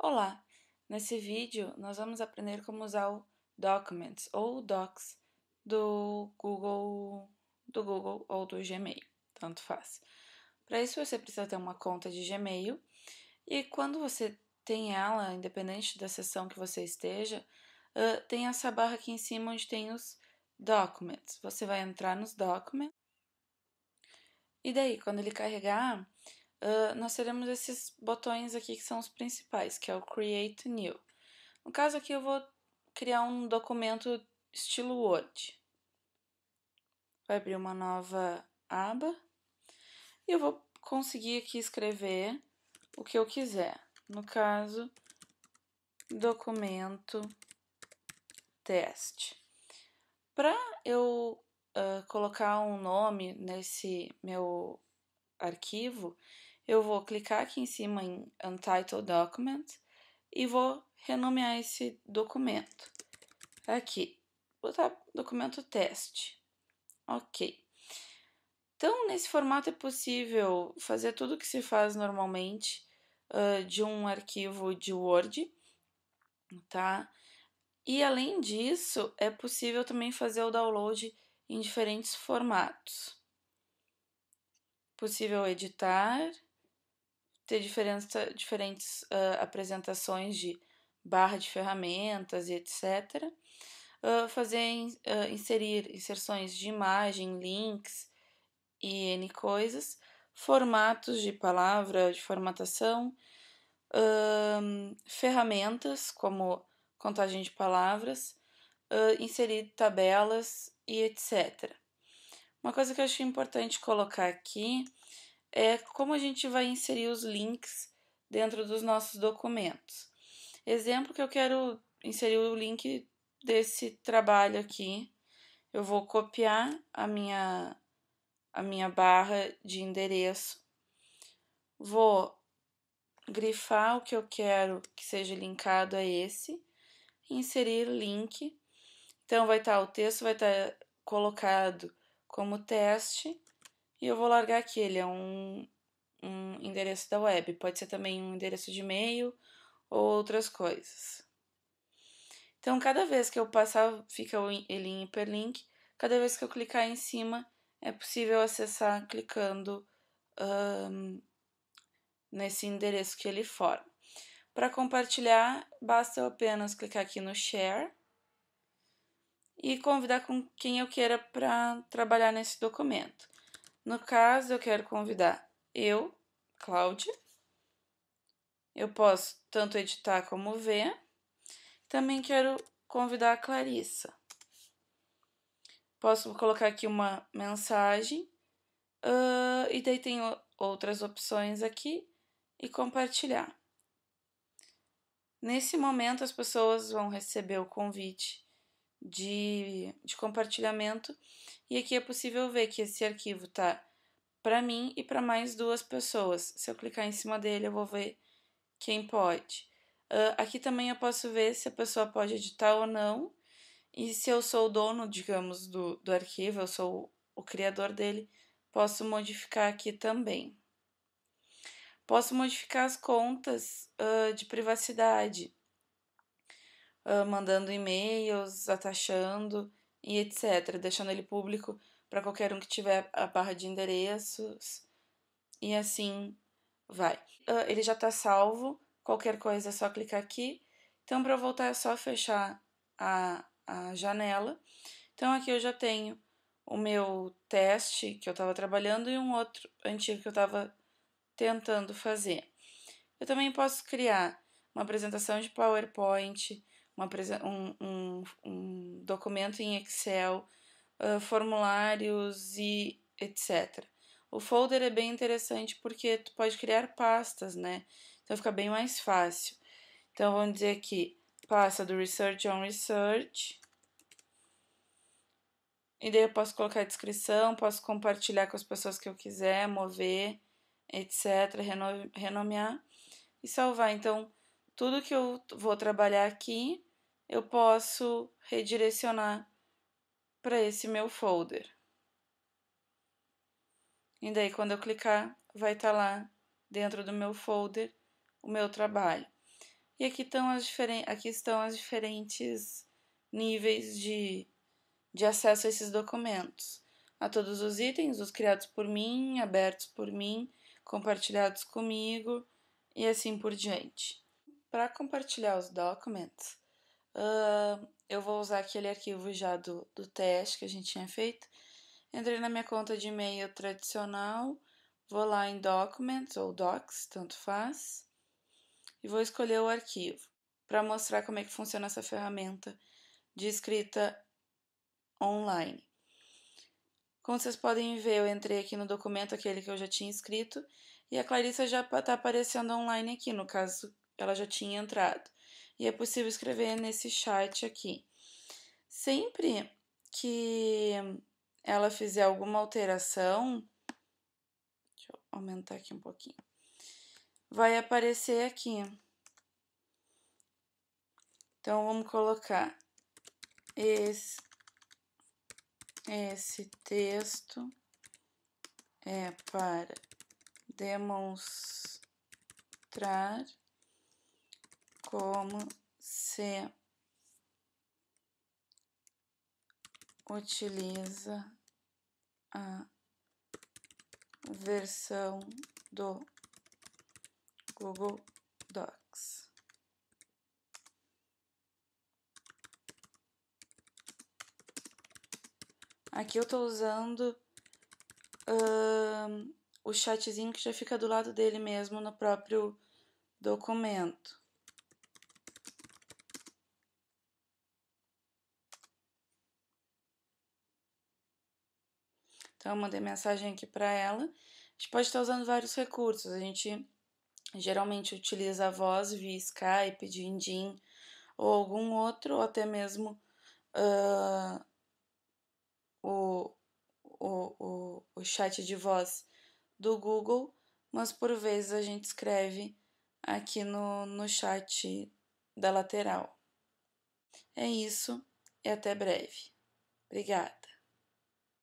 Olá! Nesse vídeo, nós vamos aprender como usar o Documents ou Docs do Google, do Google ou do Gmail, tanto faz. Para isso, você precisa ter uma conta de Gmail e quando você tem ela, independente da sessão que você esteja, uh, tem essa barra aqui em cima onde tem os Documents. Você vai entrar nos Documents e daí, quando ele carregar, uh, nós teremos esses botões aqui que são os principais, que é o Create New. No caso aqui eu vou criar um documento estilo Word. Vai abrir uma nova aba e eu vou conseguir aqui escrever o que eu quiser. No caso, documento teste. Para eu uh, colocar um nome nesse meu arquivo, eu vou clicar aqui em cima em Untitled Document e vou renomear esse documento. Aqui, botar documento teste. Ok. Então, nesse formato é possível fazer tudo o que se faz normalmente uh, de um arquivo de Word, tá? E além disso, é possível também fazer o download em diferentes formatos. Possível editar, ter diferença, diferentes uh, apresentações de barra de ferramentas e etc. Uh, ah, fazer, uh, inserir inserções de imagem, links e N coisas, formatos de palavra, de formatação, ferramentas como contagem de palavras, inserir tabelas e etc. Uma coisa que eu acho importante colocar aqui é como a gente vai inserir os links dentro dos nossos documentos. Exemplo que eu quero inserir o link desse trabalho aqui. Eu vou copiar a minha, a minha barra de endereço, vou grifar o que eu quero que seja linkado a esse, inserir link. Então, vai estar tá o texto, vai estar tá colocado como teste e eu vou largar aqui, ele é um, um endereço da web, pode ser também um endereço de e-mail ou outras coisas. Então, cada vez que eu passar, fica ele em hiperlink, cada vez que eu clicar em cima, é possível acessar clicando um, nesse endereço que ele forma. Para compartilhar, basta eu apenas clicar aqui no Share e convidar com quem eu queira para trabalhar nesse documento. No caso, eu quero convidar eu, Cláudia. Eu posso tanto editar como ver. Também quero convidar a Clarissa. Posso colocar aqui uma mensagem. Uh, e daí tem outras opções aqui. E compartilhar. Nesse momento, as pessoas vão receber o convite de, de compartilhamento. E aqui é possível ver que esse arquivo está para mim e para mais duas pessoas. Se eu clicar em cima dele, eu vou ver quem pode. Uh, aqui também eu posso ver se a pessoa pode editar ou não. E se eu sou o dono, digamos, do, do arquivo, eu sou o, criador dele, posso modificar aqui também. Posso modificar as contas uh, de privacidade uh, mandando e-mails, atachando e etc., deixando ele público para qualquer um que tiver a barra de endereços e assim vai. Uh, ele já está salvo, qualquer coisa é só clicar aqui. Então, para voltar, é só fechar a, a janela. Então, aqui eu já tenho o meu teste que eu estava trabalhando e um outro antigo que eu estava tentando fazer. Eu também posso criar uma apresentação de PowerPoint, uma, um, um, um documento em Excel, uh, formulários e etc. O folder é bem interessante porque tu pode criar pastas, né? Então fica bem mais fácil. Então vamos dizer aqui, passa do Research on Research. E daí eu posso colocar a descrição, posso compartilhar com as pessoas que eu quiser, mover, etc, renomear e salvar. Então, tudo que eu vou trabalhar aqui eu posso redirecionar para esse meu folder. E daí, quando eu clicar, vai estar tá lá dentro do meu folder o meu trabalho. E aqui estão, as aqui estão as diferentes níveis de, de acesso a esses documentos. A todos os itens, os criados por mim, abertos por mim, compartilhados comigo e assim por diante. Para compartilhar os documentos, eu vou usar aquele arquivo já do, do teste que a gente tinha feito. Entrei na minha conta de e-mail tradicional, vou lá em Documents ou Docs, tanto faz, e vou escolher o arquivo para mostrar como é que funciona essa ferramenta de escrita online. Como vocês podem ver, eu entrei aqui no documento, aquele que eu já tinha escrito, e a Clarissa já está aparecendo online aqui, no caso, ela já tinha entrado e é possível escrever nesse chat aqui. Sempre que ela fizer alguma alteração, deixa eu aumentar aqui um pouquinho, vai aparecer aqui. Então, vamos colocar esse, esse texto é para demonstrar como se utiliza a versão do Google Docs. Aqui eu estou usando um, o chatzinho que já fica do lado dele mesmo no próprio documento. Então, eu mandei mensagem aqui para ela. A gente pode estar usando vários recursos. A gente geralmente utiliza a voz via Skype, Dindim ou algum outro, ou até mesmo uh, o, o, o, o chat de voz do Google, mas por vezes a gente escreve aqui no, no chat da lateral. É isso e até breve. Obrigada.